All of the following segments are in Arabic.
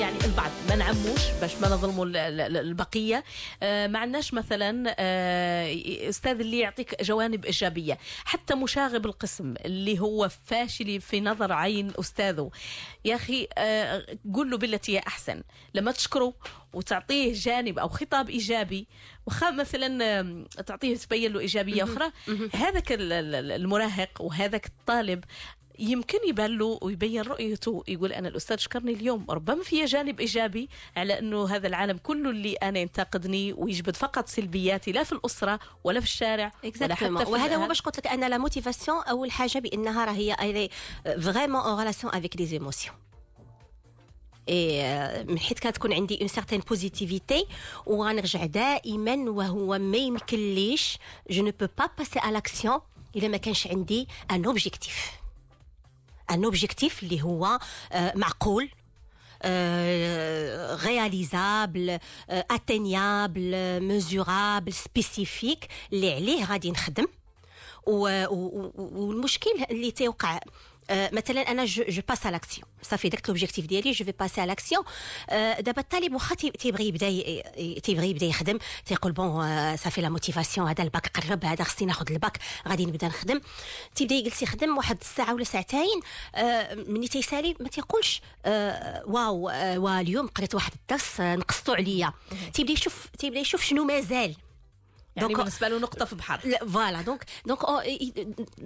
يعني البعض ما نعموش باش ما نظلموا البقيه آه، ما عندناش مثلا آه، استاذ اللي يعطيك جوانب ايجابيه حتى مشاغب القسم اللي هو فاشل في نظر عين استاذه يا اخي آه، قول له بالتي هي احسن لما تشكره وتعطيه جانب او خطاب ايجابي وخا مثلا تعطيه تبين له ايجابيه اخرى هذاك المراهق وهذاك الطالب يمكن يبان له ويبين رؤيته يقول انا الاستاذ شكرني اليوم ربما في جانب ايجابي على انه هذا العالم كله اللي انا ينتقدني ويجبد فقط سلبياتي لا في الاسره ولا في الشارع ولا حتى في وهذا هو باش قلت لك انا لا موتيفاسيون اول حاجه بانها راه هي فريمون اون ريلاسيون افيك لي زيموسيون من حيث كتكون عندي اون سارتين بوزيتيفيتي وغنرجع دائما وهو ما يمكنليش جو نو بو با باسي ا لاكسيون الا ما كانش عندي ان اوبجيكتيف ان اوبجيكتيف اللي هو آه، معقول غياليزابل اتينيابل ميزورابل سبيسيفيك اللي عليه غادي نخدم والمشكل اللي تيوقع Euh, مثلا انا جو باس على لاكسيون صافي درت لوبجيكتيف ديالي جو في باسي على لاكسيون دابا الطالب واخا تيبغي يبدا تيبغي يبدا يخدم تيقول بون صافي لا موتيفاسيون هذا الباك قرب هذا خصني ناخذ الباك غادي نبدا نخدم تيبدا يجلس يخدم واحد الساعه ولا ساعتين آه، ملي تيسالي ما تيقولش آه، واو آه، واليوم قريت واحد الدرس نقصتو عليا تيبدا يشوف تيبدا يشوف شنو مازال Euh, voilà, donc,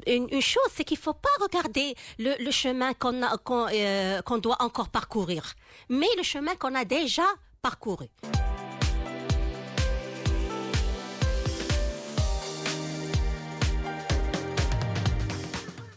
une chose c'est qu'il ne faut pas regarder le, chemin qu'on euh, qu'on doit encore parcourir mais le chemin qu'on a déjà parcouru